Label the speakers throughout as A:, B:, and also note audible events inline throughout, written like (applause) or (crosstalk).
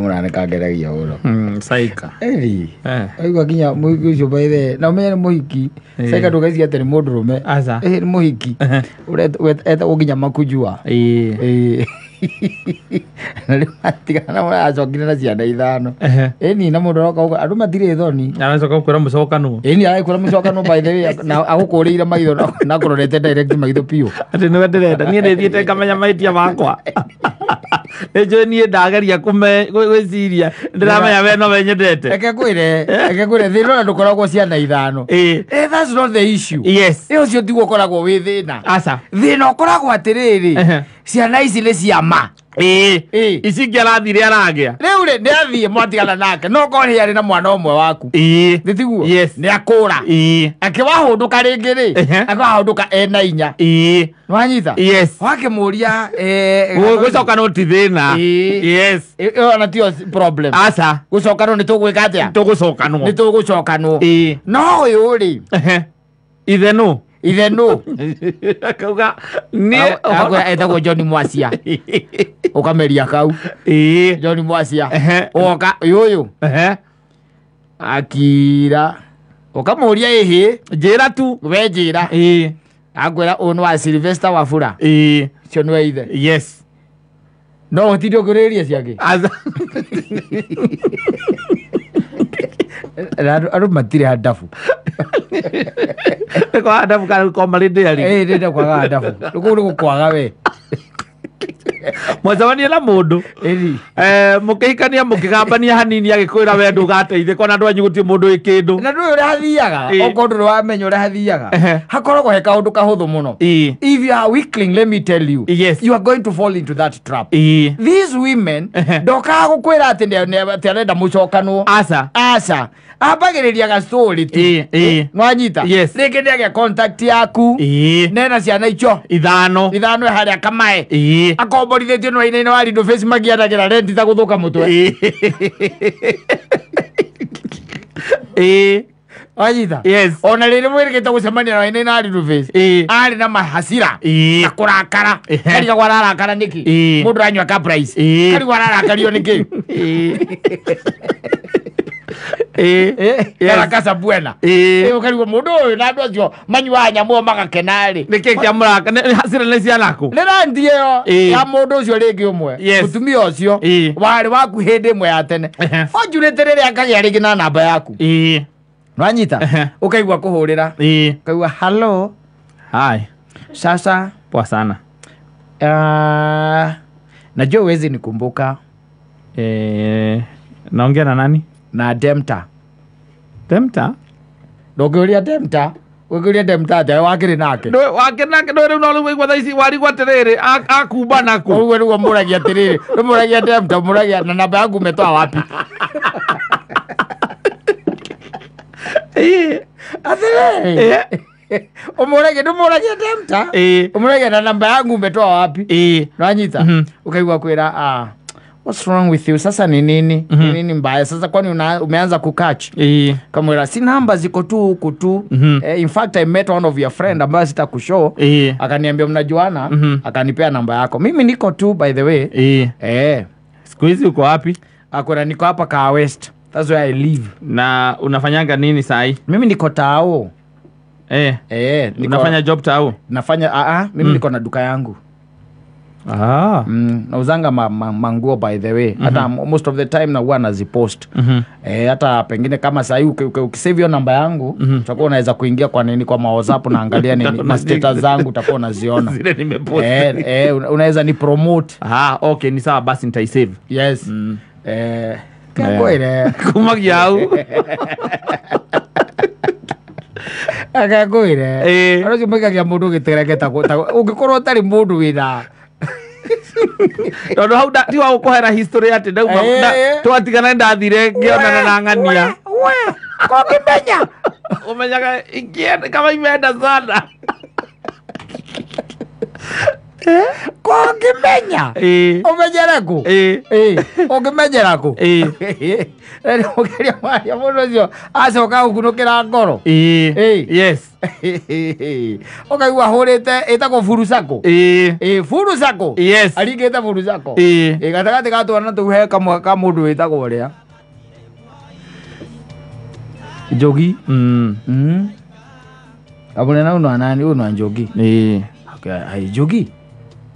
A: må rane kangeragia å ro må hmm, eh. hiki å cio maithe na å nä må hiki caika ndå gaiciga atä nä må ndå rå me nä må hiki etagwo nginya makunjua (laughs) na rä matigana må acokire na ciana ithano äni na må ndå aroka andå matirä thoni aracoka gå kwä ra må cokanwo äni arakwä ra må cokanwo na agå kå rä ire maitho na kå rorete maitho piå atä nä we ndä renda niä ndä thiä te ngamenya mahä makwa (laughs) nä njå nä ndageria gwä ciria ndä ramenya we no wenyendete reke kwä re reke eh? na re thä no na ndå koragwo ciana ithano ä å cio tigå koragwo wä thä na thä na å koragwo atä rä rä ciana ici nä ciama ä ici ngĩarathire aragĩa rĩu rĩ nä athiä mwatigana nake no korwo nä na mwana å mwe waku ä thä tiguo nä akå ra akä wahå ndå ka rä ngä rä akawahå ndå ka ena inya ä wanyita wakä må ria ee, gå cokanwo ti thä na ona tio aca gå cokanwo nä tå gwä ka atä a tå gå tå gå cokanwo no å yå rä ithe nå ithe nũ (laughs) akauga nĩ etagwo john mwacia (laughs) kameria kau john mwacia woka yũyũ akira hä njä ra tu we njĩra akwĩra ũyũ nĩ wa silvester wafura ũcio nĩwe ithe yes no rä ria ciake Eh, andå matire ha ndabu nä kwaga ndabu kana gå ndä ari ndä ndä kwaga ndabu kå u nä gå kwaga we (laughs) mwacemanie eh, na mundu mukihikania mukigambania hanini agikwira we ndugateithe kona andu anyu gutie mundu wi kindu na nduyu uria hathiaga okorwo eh. nduri wamenya uria hathiaga hakoragwo he kaundu kahuthu muno if you are weakling let me tell you yes. you are going to fall into that trap these women ndokaga gukwira ati ati arenda mucokanwo asa asa ambagiriria gastori tu nwanyita rĩngĩ nĩagĩa contact yaku nena ciana icio ithano ithano e haria kamae akombo ũhorithĩtio nĩ wainaine wa rindo face magĩanagĩra rendi ta gũthũka mũtwe ĩĩ wanyita ona rĩrĩ mwĩrĩgĩte gũcemania na wainaine wa rindo face arĩ na mahasira na kũrakara karigagwo ararakara nĩkĩ mũndũ aranyua ka price karigwo ararakario nĩkĩ (laughs) erakasa må ndå å yå na andå acio manyuanya muo magakena ri niki kia muraka hasira ni cianaku ni randie yo eh. ya mundu ucio ringi tumia å cio warä eh. waku hä ndä ä mwe ya tene ojurite riri rä ringi na namba yaku eh. nwanyita ukaigua kuhurira ukaigua halo hi sasa poa sana uh, najua uwezi nikumbuka e, naongea na nani na Demta. Demta? Ndũngĩũria Demta? Ũngĩũria Demta atĩa wakiri nake? wakiri nake ndũĩ rĩu no rĩu waigua thaa ici akuba atĩrĩrĩ akuumba naku. Ũguo nĩguo mũragia atĩrĩrĩ, rĩu Demta, mũragia na namba yangu umetoa wapi? (laughs) Atĩrĩrĩ umurage ndumurage demta umurage na namba yangu umetoa wapi nanyita ukaigua mhm. kwira ah what's wrong with you sasa ni nini mm -hmm. nini mbaya sasa kwani umeanza kukach yeah. kamwera si namba ziko tu huku tu mm -hmm. eh, in fact i met one of your friend ambayo sitakushow yeah. akaniambia mnajuana mm -hmm. akanipea namba yako mimi niko tu by the way yeah. eh. siku hizi uko wapi akona niko hapa kaa west That's where I live. Na unafanyanga nini sahi? Mimi niko Tao. Eh. Eh, niko... unafanya job Tao? Nafanya a ah, a, ah, mimi mm. niko na duka yangu. Ah. Mm, nauzanga ma, ma, manguo by the way mm -hmm. most of the time nauwa nazipost mm -hmm. e, hata pengine kama sahi ukisave hiyo namba yangu mm -hmm. utakuwa unaweza kuingia kwa nini kwa mawhatsapp naangalia nini na (laughs) status zangu utakuwa unaziona e, e, unaweza ni promote ah, okay ni sawa basi nitaisave yes mm. e, kagoire kumagiau akagoire eh. aracio maikagia mundu gitirege ta ungikorwo utari mundu wina tondu hau tiwa gukuhera history atä ndauma eh. twatigana ndathire ngä ngionana na ng'ania kungimenya umenyaga ingienda kama imenda sana Eh? kongimenya eh. umenyere eh. kå ũngĩmenyera (laughs) yaani kå ũkĩria maria mũndũ ũcio acoka gũkunũkĩra ngoro yes ũkaigua (laughs) hũrĩte ĩtagwo furusako furusako aringĩte furusako gatagatĩ ga twana tũu he kamwe ka mũndũ wĩtagwo ũrĩa njogi kamũnena mm. mm. ũnwanani ũnwa njogi njogi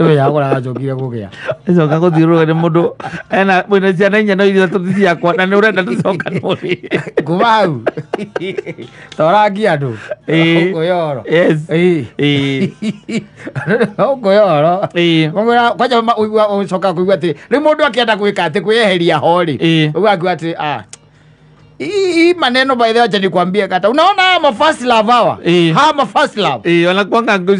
A: ndå ya gora gacokire gå gä a acoka gå thiå rå gä må ndå ena mwä na ciana inya no ithatå ciakwa na nä å renda tå coka nä nguma hau torangi andå gå yoro gå (laughs) yoro kwanja å coka kå igua atä rä u må ndå akä enda gwä ka atä kwä eheria ho rä å gua akiuga atä ah, hii maneno by the way, kata, unaona haya mafasi love hawa ee. haya mafasi love eh, wanakuanga huyu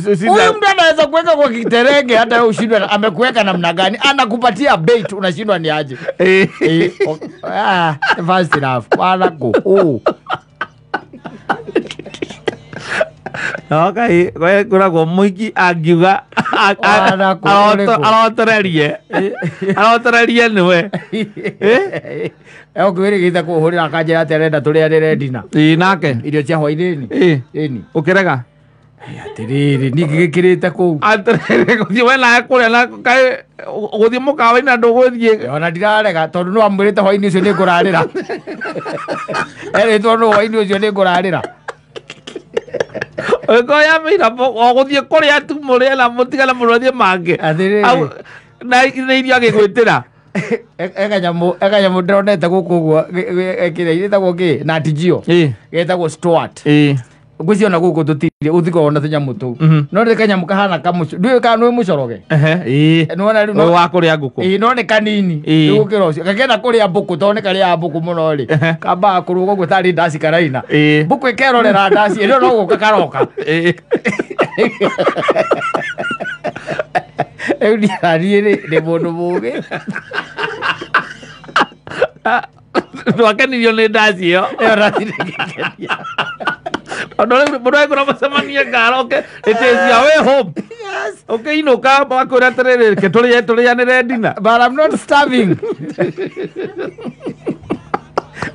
A: mtu anaweza kuweka kwa kiterenge hata wewe ushindwa amekuweka namna gani, anakupatia bait, unashindwa ni aje eh, ah, fast love wala go oh okay må ingi angiuga arotererie arotererie nĩwe ũkĩwĩrĩgĩte kũhũrĩra kanjĩra atĩ arenda tũrĩanĩre ndina ĩ nake irio cia hwainĩni ĩni kä atĩrĩrĩ ningĩ gĩkĩrĩte kũu atĩrĩrĩ gũthiĩ we nawe kũrĩa na gå thiä må inĩ na ndũgũthiĩ ona ndirarega rä te å tondũ nĩ wamwĩrĩte hwainĩ ũcio nĩ ngũrarĩra å nũ nä ngå rarä ra ko ya mira bo go thie kore ya tu mo rela mo tiga la mo thie mange au na ire iria (laughs) e-, e e ge gwitira ega nyamu ega nyamu ndronete guku guo ekire ire tagwo ki na tijio getagwo Stuart ciona gå kå tå tirie å thigoo na tå nyamå tå mhm. no nä kanyamå kahana kamå ndå nä må coroge wa kå rä a ngå kå no nä kanini nä gå kä ra å cio gakenda kå rä a mbå kå tondå nä karä a mbå kå må no rä kambaga kå rå goguo tarä ndaci karaina mbå kå ä kerorera ndaci ä rä no gå ka karoka rä u ndiaraniä nä må ndå må gä twakenirio nä ndaci ä yo ä yo ndaci nä gä kenia tondå kå ra macemania ngara oke ĩtĩcia wä hom ũkĩinå ka makä å rä a tä rä rä ke tå rä anä re ndina but i'm not starving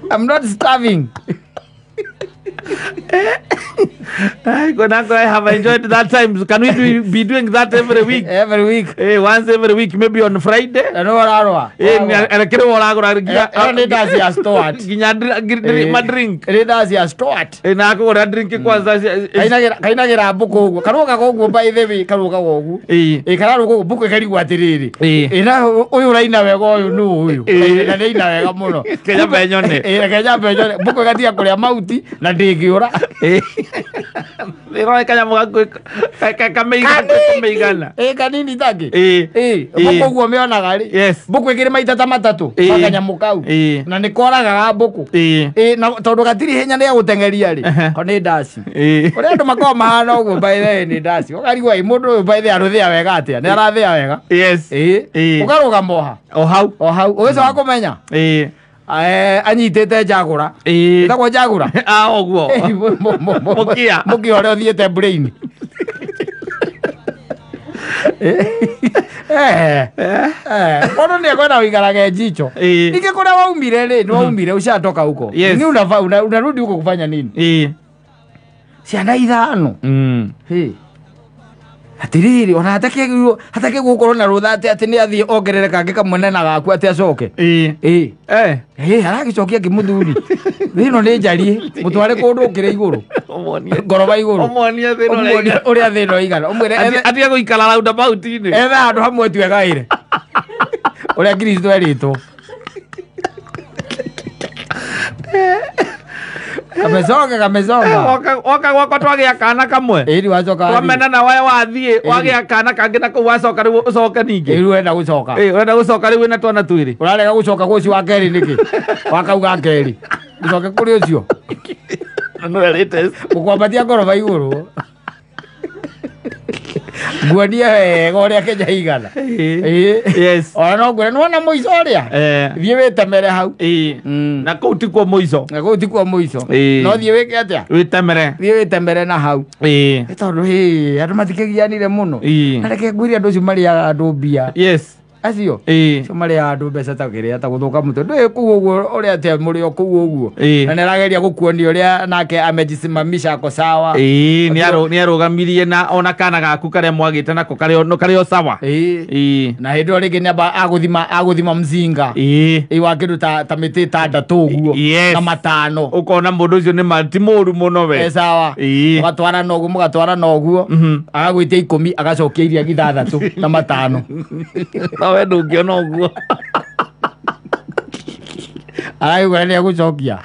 A: (laughs) i'm not starving (laughs) Konako, eh, I have enjoyed that time. Can we be doing that every week? Every week. Eh, once every week, maybe on Friday. Ano orarwa? Eh, elekere eh, (laughs) eh, drink. Nida drink Kenya benyone. kenya benyone. Buko gatia kuria mauti na ndingiura. (laughs) niroreka nyamu gaku Eh. kanini take eh, eh, eh. mbũkũ ũguo mĩonaga rĩ mbũkũ ĩgĩrĩ maita ta matatũ makanyamũ kau na boku. koragaga Eh. na tondũ gatirĩ hinya nĩ egũteng'eria rĩ ko nĩ ndaci ũrĩa andũ makoragwo mahana ũguo baithe nĩ ndaci ũkarigwo ĩ mũndũ ũyũ baithe arũthĩa wega atia. nĩ arathĩa wega moha. o hau o hau ũgĩcoka Eh. Eh, anyitite njagura itagwo njagura oguo (laughs) ah, (laughs) mukia mukia uria uthiite brain (laughs) eh, eh, mundu nä ekwenda å igarage njicho ingä kå rä a waumire rä nä waumire å catoka huko ni unarudi huko kufanya nini ciana ithano mm atiriri ona hatakiagirwo hatakiagwo gukorwo na rutha atä atä nä athiä ongerere kangä kamwenena gaku atä acoke aragicokia ngä må thuri thä no nä njariä må tware kå ndå å ngä rä igå rå ngoroba igå rå å rä a thä no igana atige gå ikara roundaboutinä etha handå hamwe twega ä re å rä a kristo erä two (laughs) kamezonga kamezonga gwakwa eh, twagä akana kamwe iri twamena na wae wathiä wagä akana kangä na kå u wacoka rä å coke ningä iri renda gå coka å renda gå coka rä u wä na twana twä rä å rarega gå coka gå cio wa kerä nä kä wakauga kerä gå coke kå rä å cio gå kwambatia ngoroba igå rå nguonie wega å rä a kä nya igana ona no ngwä nä wona må ico å rä a thiä wä temere hau mm. na kå u tikuo må ico na kå u tikuo må ico no thiä wä ke atä a wä temere thiä wä temere na hau ä tondå andå matikä gianire må no na reke ngwä ri andå cio marä aga andå mbia acio maria andu mbeca ta kiria ta guthuka mutu ndu kuu uguo uria atia muri o kuu uguo na nirageria gukuonia uria nake amejisimamisha ako sawa ni arugamirie na ona kana gaku karia mwagite nako karia o sawa na hindi o ringi niamba aguthima aguthima mzinga iwa kindu ta miti itandatu uguo na matano ukona mundu ucio ni ma ti muru muno we sawa mugatwara noguo mugatwara noguo mhm. agagwitia ikumi agacokia iria githathatu na matano (laughs) we ndũngĩona ũguo araigua nä egåcokia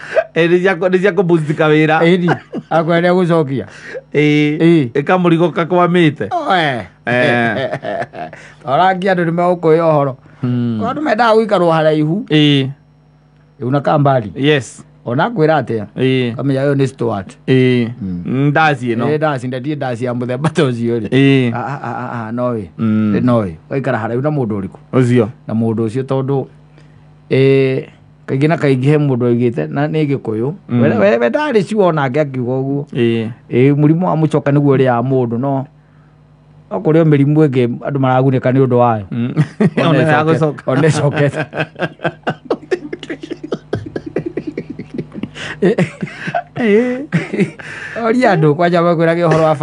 A: nä ciakåmbusika wä ra ĩni akå nä ä kamå rigo kakwamä te orangi andå nä megå kå ä ohoro hmm. andå mendaga gå ikarwo haraihu ä u na kambari ona ra atä a nä ndaci ndaci ndaci ya må ta å cio rä na ndå å na må ndå na he te na gä kå hmm. we onake akiuga å rimå wa må nä guo rä a må ndå mä rimå ä ngä andå maragunä ka nä å ndå wayo hmm. (laughs) onecokete (laughs) Eh. Eh. oria andå kwanja makwä raga å horo wa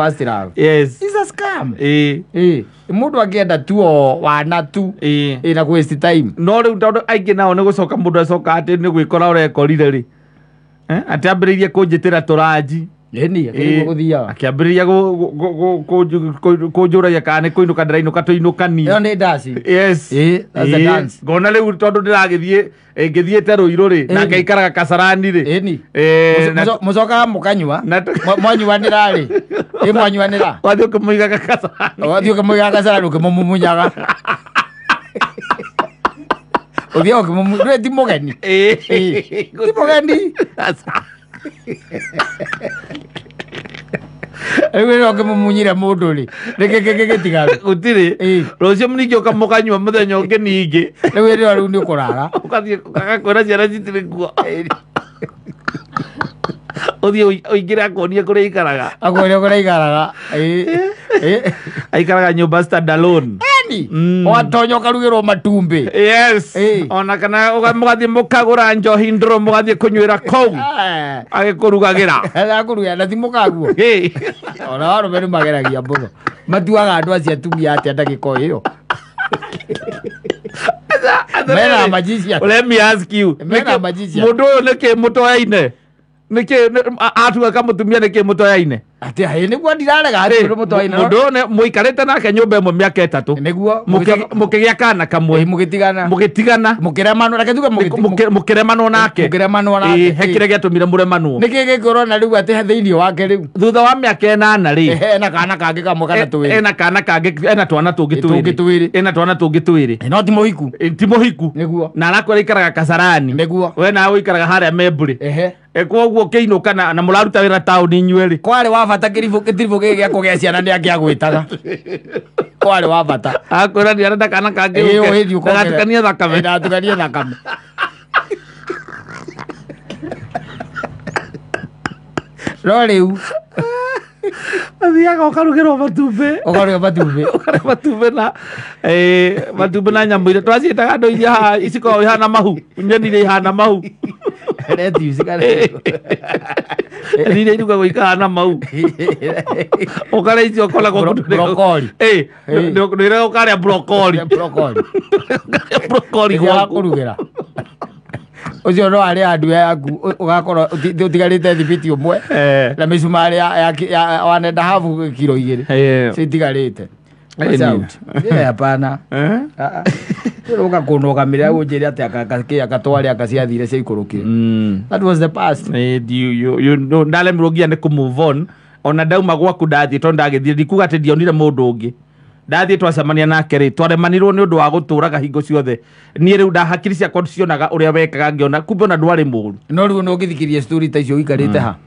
A: må ndå angäenda tu o wana tu na time no rä u tondå aingä nao nä gå coka må ndå acoka atä nä gwä kora å rekorire rä eh? atä ambä rä irie kå njä tä ra tå ranji akä ambä rä ria kå njå ragia kana nä kå inå ka ndä rainå ka tå inå kaningona eh, eh, rä u tondå ndä ragä thiä eh, ngä thiä te rå irå rä na ngaikaraga kacarani rä må cokaga må kanyua (laughs) mwanyuanä ra rä ä mwanyuanä ra wathiä å kä må igaga kacaraniwathiä å kä må igaga kacarani å kä må må munyaga å (laughs) thiaga å kä må ti må geni ti må geni (laughs) rä rä må må ndå gä gå tirä rå ningä å kamå kanyua må thenya å ngä ningä rä u ä rä muthenya rä u nä å kå rara å Ukathie ra ciana citiri å thiä å ingä rä ikaraga. Akonie kuria ikaraga. Eh. Aikaraga kå nyumba standalone nini mm. watonya ukarugirwo matumbi yes hey. ona kana mugathii mukagura njohi nduro mugathii kunywira kou (laughs) ah. agikurugagira (laughs) akuruga na thimukaguo (laughs) ona warume ni mageragia muno matuaga andu acio atumia atia ndagika iyo mena majisi magician let me ask you mena magician mundu uyu niki mutoyaine niki atua kamutumia niki mutoyaine atä hä nä guo ndirarega ndone må ikarä te nake nyå mba ä mwe mä aka ä tatå nä guo må kä gä a kana kamwe må gä tigana må gä tigana må kä remanwo reke tuge må kä remanwo nake må kä remanwo nake he kä rä gä atå mire må remanwo nä kä gä korwo na rä u atä thä iniä wake rä u thutha wa mä aka änana rä ena kana kangä kamwe kana twä rä ena kana kangä ena twana tå ngä twä rä ena twana tå ngä twä rä no ti må hiku ti må hiku nä guo na arakwä ra ikaraga kacarani nä guo we nawe ikaraga harä a memburä E koguo kana na må raruta wä ra taåni inyuä rä kwarä wa bata kĩribå gä gäako gä ciana nä angä agwĩtaga kwarĩ wa bata akwä ra nä arenda kana kangägatukanie thakame ndatukanie thakame no rä u athiaga ũkarugä rwo matumbä ũkarugä matumbä ũkarä matumbä na matumbä na nyamå iria twaciätaga andå iria ici korwo ihana mahu nyeni iria ihana mahu redio cigarero rire iruga (laughs) guikara na mau (laughs) ukareithio ukoragwo brokoli ndirega ukarĩa brokoli (laughs) brokoli brokoli gwakurugĩra ucio no arä andu yaku ugakorwo utigarite thibiti umwe eh. na micumarä wanenda habu kiro igä rä citigarä te hapana eh? ah, ah roka kunoga mira ujire ati akakaki akatware akaciathire ciaikũrũkire mm. that was the past you you, you no ndaremirwo nginya nĩ ku move on ona dau ndauma gwaku ndathiĩ tondũ ndagĩthiĩ ndikuga atĩ ndionire mũndũ ũngĩ ndathiĩ twacemania nake rĩ twaremanirwo nĩ ũndũ wa gũtũraga hingo ciothe niĩ rĩu ndahakiri ciakwa cionaga ũrĩa wekaga ngĩona kumbe ona ndwarĩ mũũru no rĩu ona ũngĩthikĩria story ta icio ũikarĩte mm. ha mm.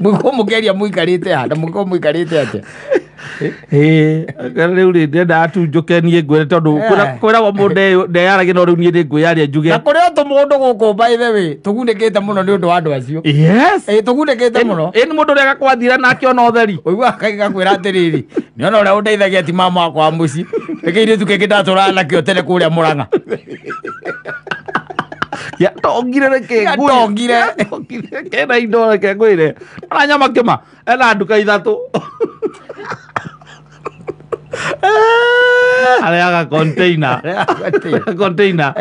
A: muko mugeria muikarite ha na muko muikarite atia rä u rä ndendaga tu njå ke niä ngwä re tondå kwä ragwo eh. må ndeyaragia no rä u niä rä ngwä yaria njuge na kå rä o tå må ndå gå kå mbaithe wä tå gunä kä te må no nä å ndå wa andå acio tå gunä kä te må no ä nä må ndå å rä a gakwathira nake ona å theri å igua gagagwä ra atä rä rä nä ona å rä ti mama wa må ciä ä kä irä tu kä ngä ndatå raga nakä o tene kå rä yatongire tongire kena indo reke ngwire aranyama kima ena nduka ithatu (laughs) areaga container container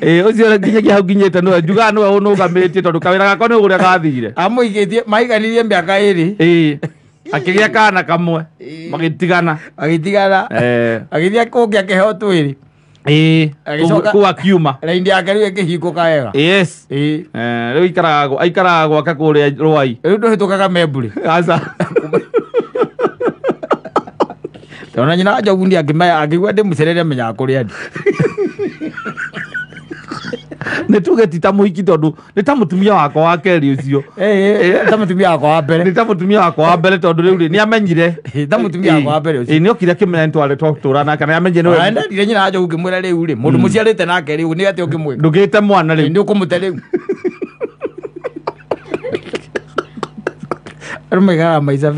A: eh ucio nginya kia ukinyite no njuga no we unugamitie tondu kawira gako ni uria gathire amuigitie maiganirie mä aka ä mbiaka akä gä a kana kamwe magä tigana tigana agä agä magitigana kå ngä agithia kungia twä rä Eh, eh, kuwa kiuma raindi yake rä u ka wega yes eh. rĩu aikaraga kå rä a rwai rä u ndå hä tå kaga (laughs) tondå na nyina njogu nä angä gua ndä må cerere menyaga kå rä andä (laughs) (laughs) nä tuge ti ta må hiki tondå nä ta må tumia wakwa wa keri å cio ta må tumia wakwa wa mbere nä ta tumia wakwa wa mbere tondå rä u nä amenyire (laughs) ta må tumia wakwa wa mbere å cio nä okire akä mena nä twarä ra nake nä amenyire nä nyina wajo ngä mwä ra rä u rä må ndå må mm. ciarä te nake rä u nä atä å ngä mwä ndå gä te mwana rä u nä å kå må te rä u andå (laughs) maigaga maica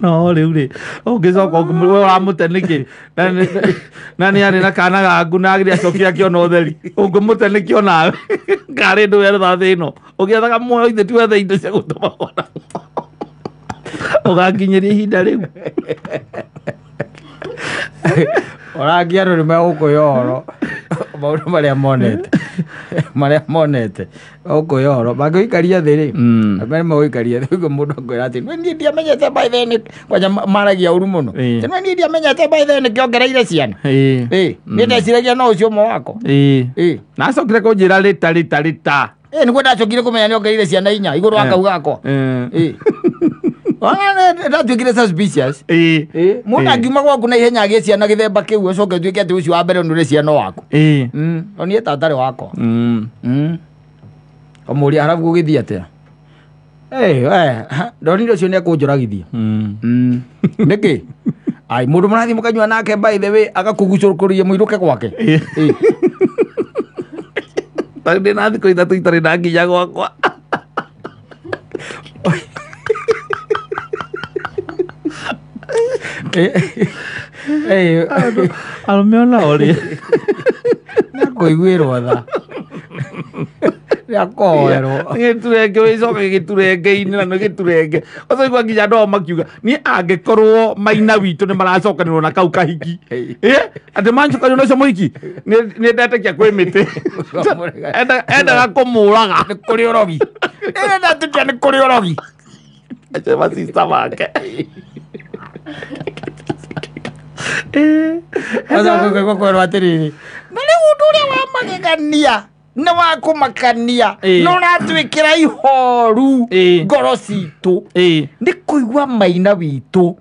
A: no rä u rä å ngä coka å ramå te nä kä na nä arä na kana gaku na agä acokia akä utheri å ngå må te nä kä onawe karä ndå wetha thä no å gä ethaga muoyo ithä wethe indo cia gå tå magona å gakinyä ria ihinda rä u (laughs) orakia andå nä megåkå yoro horo (laughs) maå ndå marä a monete (laughs) marä a monete megåkå ya horo mangä å ikaria thä rä amene megå mm. ikaria thä guo må ndå akwä ra atä niä ndiamenyete baitheni kwanja maragia å ru må no tena niä ndiamenyete baitheni kä ongereire ciana mm. nä ndeciragia no å cio må wako nacokire kå njä ra rä ta rä ta rä ta nä guo ndacokire kå menya nä ongereire ciana inya igå rå wakau gakwa ona twikire suspicious ä må angiuma gwaku na ihenya agä ciana gä themba kä u åcoke tuä ke atä å cio wa mbere nä rä ciana waku mm. onie tatarä wakwa mm. mm. omå ria harabu gå gä thiä atä ndonire å cio nä akå njoragithia nä kä ai må ndå må rathiä må kanyua nake mbaithe wä agakå gucå kå rie må irå ke gwake ndä na thikå ithatå itarä na nginya gwakwa (laughs) arũme ona ũrĩ nakũiguĩrwo tha rĩakoerwo gĩturenge wĩcoke gĩturenge-inĩ na nĩ gĩturenge ũcoigua nginya andũ makiuga angä korwo maina witå nä maracokanä rwo na kau kahiki atĩ mancokanĩrwo nacio mũhiki nĩ ndetĩkia kwĩ mĩtĩ endaga kũmũraga nĩ kũrĩ nä kå rä å rogi acemacista make kwĩrwo atĩrĩrĩ na rĩu ũndũ ũrĩa wa magegania nĩ wa kũmakania eh. no ũratwĩkĩra ihoru eh. ngoro citũ eh. nĩ kũigua maina witũ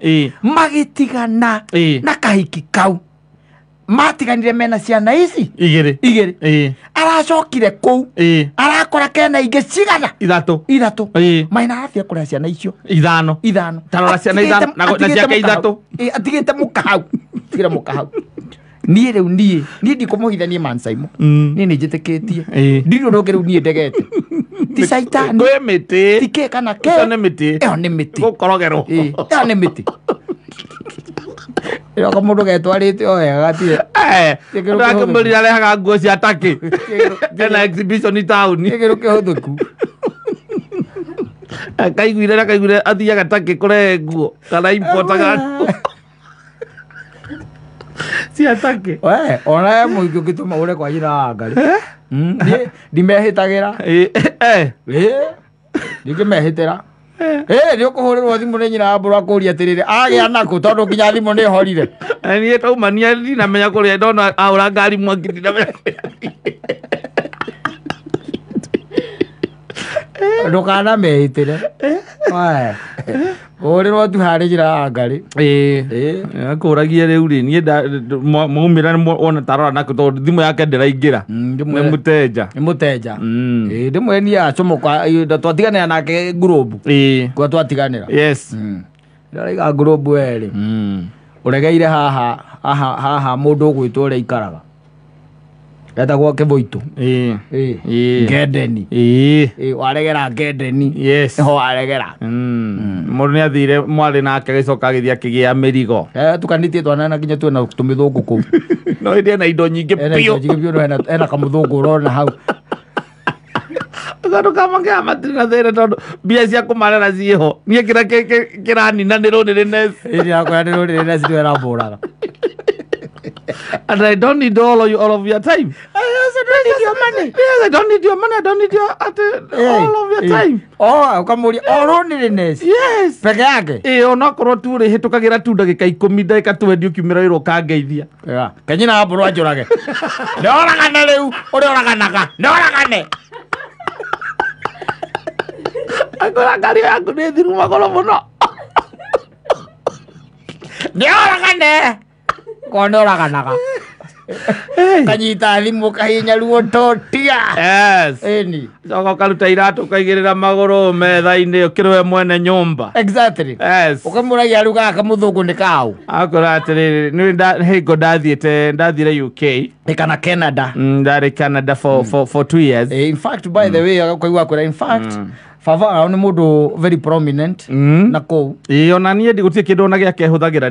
A: magĩtigana na kahiki kau matiganire mena ciana ici igĩrĩ igĩrĩ aracokire kũu akora kena ingä cigana ithatå ithatå maä na athia kå ciana icio ithano ithano tarora ciana ithano na ciake ithatå atigä te må kahau tigä re må kahau niä rä u niä niä ndikå må hithanie mancaimo mm. niä nä njä tä kä tie ndirä rå ngä rä u niä ndegete ti caitani kwä mä tä ti kä kana kä nä mä tä ä yo nä mä tä gå korogerwo ä yo nä mä tä Yoko mũndũ getwarĩte o wega gatirĩ. Eh, andũ ake mbũrira arehaga nguo cia takĩ. Ena exhibition taũni. Kĩgĩrũ kĩhũthũku. Akaiguire eh, na akaiguire athiaga takĩ kũrehe nguo kana importaga ah. nguo. Cia ingä We, ona ye mũingĩ ũngĩtũma ũre kwa nyina wa ngari. Eh? Hmm? Ndimehĩtagĩra. Eh, Ĩĩ. Ĩĩ. Ndingĩmehĩtĩra ä nä å kå hå rä rwo thimå nä nyina wambå rwa kå ria atä rä rä agä a nakå tondå nginya thimå nä horire niä taumania ndinamenya kå rä a ndona aå ra ngari mwangi ndinamenya Eh? ndukana mehitire urirwo eh? tu hari njira ngari eh? akuragia riu ri nie maumira wona tarora nako tondu thimu yake ndiraingira mm, ni muteja ni muteja ndimwe mm. nie acomoka twatiganira nake ngurubu kwa twatiganira yes mm. ndaraiga ngurubu eri uregeire haha haha mundu ugwitwo uria ikaraga ndeta gwoke boitu ngedeni waregera ngedeni ho waregera må mm. mm. ndå nä athire mwarä nake gä coka gä thi akä gä a mä rigo tukanitie twana na kinya (laughs) na tå mä thå ngå kå u no ä ndä ena indo nyingä ena kamå thå ngå rona hau tondå kamangea matirä na thä tondå mbia cia kå marera ciä ho niä kä rä kä ranina rå nä rä nä rä rakwä ra nä rå nä rä nä raga (laughs) and I don't need all of you, all of your time. I also don't need your money. Yes, I don't need your money. I don't need your uh, hey, all of your hey. time. Oh, ukamuri oh, all loneliness. Yes. Peke yake. Eh, onakorwo tu ri hitukagira tu ndagika 10 ndagika 20 ukiumira wiro kangeithia. Yeah. Kenyina aburu ajurage. Ndoragana riu, uri oraganaga. aku di rumah kalau ni thiru orang kan deh. konoraganaga kanyita thimu kahinya ruo totia yes eni coka karuta iratu kaigirira maguru metha-ini ukirwe mwene nyumba exactly yes ukamuragia riu gaka muthungu ni kau akwira atiriri ni hingo ndathiite ndathire uk kana canada ndari canada for, two years in fact by the way akaigua akwira in fact baba nä må ndå very prominent mm. na kå ä ona niä gå tirä kä ndå ona gä akehå thagä ra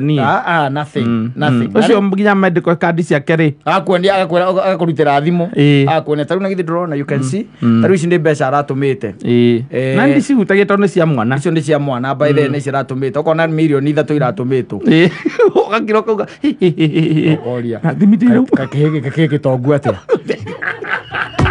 A: cio nginya mendeko kandi ciake rä agakå rutä ra thimå akuonia tarä u na githä ndå rona mm, mm. tarä u ici nä mbeca aratå mä te na nä cihutagä tondå nä cia mwana icio nä cia mwana mbaithe mm. nä ciratå mä te okona mirioni ithatå iratå mä tå ågakira å kauga thimithä gä tongu atä